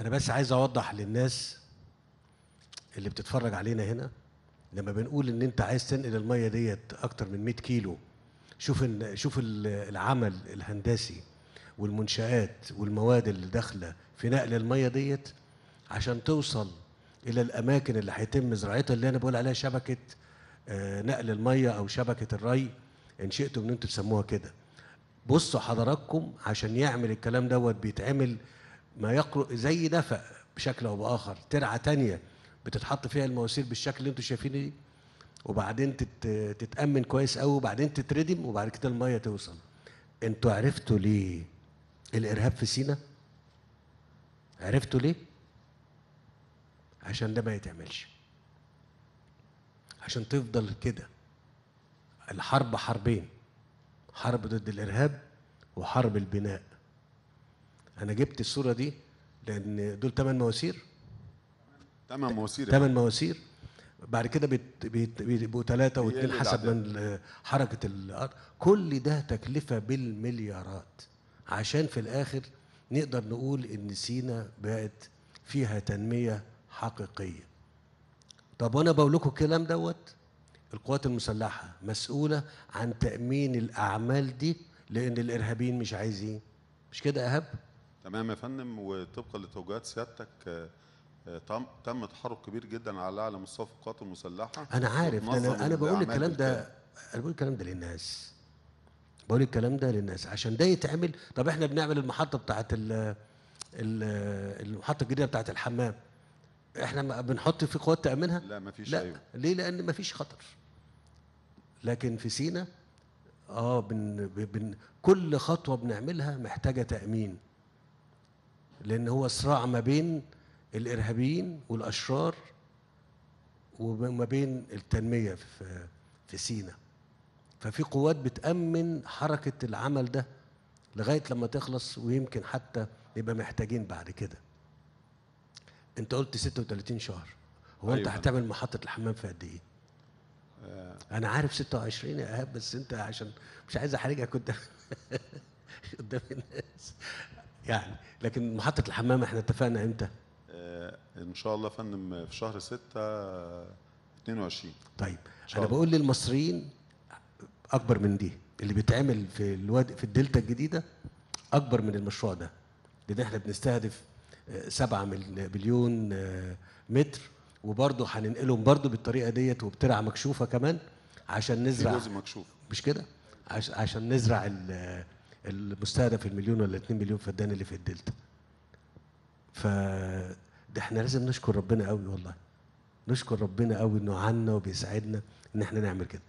انا بس عايز اوضح للناس اللي بتتفرج علينا هنا لما بنقول ان انت عايز تنقل الميه ديت اكتر من 100 كيلو شوف إن شوف العمل الهندسي والمنشآت والمواد اللي داخله في نقل الميه ديت عشان توصل الى الاماكن اللي هيتم زراعتها اللي انا بقول عليها شبكه آه، نقل الميه او شبكه الري ان شئتم ان انتم تسموها كده بصوا حضراتكم عشان يعمل الكلام دوت بيتعمل ما يقرؤ زي نفق بشكل او باخر ترعه تانية بتتحط فيها المواسير بالشكل اللي انتوا شايفينه دي وبعدين تتامن كويس قوي وبعدين تتردم وبعد كده الميه توصل انتوا عرفتوا ليه الارهاب في سينا عرفتوا ليه عشان ده ما يتعملش عشان تفضل كده الحرب حربين حرب ضد الارهاب وحرب البناء انا جبت الصوره دي لان دول ثمان مواسير ثمان مواسير ثمان مواسير بعد كده بيبقوا ثلاثه واثنين حسب من حركه الارض كل ده تكلفه بالمليارات عشان في الاخر نقدر نقول ان سينا بقت فيها تنميه حقيقيه طب وانا بقول لكم الكلام دوت القوات المسلحه مسؤوله عن تامين الاعمال دي لان الارهابيين مش عايزين مش كده اهب تمام يا فندم وطبقا لتوجيهات سيادتك آه، آه، تم تم تحرك كبير جدا على اعلى مستوى في القوات المسلحه انا عارف انا انا بقول الكلام ده انا بقول الكلام ده للناس بقول الكلام ده للناس عشان ده يتعمل طب احنا بنعمل المحطه بتاعه المحطه الجديده بتاعه الحمام احنا بنحط في قوات تامنها لا ما فيش لا أيوة. ليه لان ما فيش خطر لكن في سينا اه بن بن كل خطوه بنعملها محتاجه تامين لأن هو صراع ما بين الإرهابيين والأشرار وما بين التنمية في في سينا ففي قوات بتأمن حركة العمل ده لغاية لما تخلص ويمكن حتى يبقى محتاجين بعد كده انت قلت 36 شهر هو أيوة. انت هتعمل محطة الحمام في قد ايه؟ آه. انا عارف 26 يا ايهاب بس انت عشان مش عايز احرجك قدام قدام الناس يعني لكن محطه الحمام احنا اتفقنا امتى؟ آه، ان شاء الله فندم في شهر 6 22 طيب انا بقول للمصريين اكبر من دي اللي بيتعمل في الواد في الدلتا الجديده اكبر من المشروع ده لان احنا بنستهدف 7 آه، مليون آه، متر وبرضه هننقلهم برضه بالطريقه ديت وبترعه مكشوفه كمان عشان نزرع مكشوف مش كده عشان نزرع المستهدف المليون ولا 2 مليون فدان اللي في الدلتا ف ده احنا لازم نشكر ربنا قوي والله نشكر ربنا قوي انه عنا وبيساعدنا ان احنا نعمل كده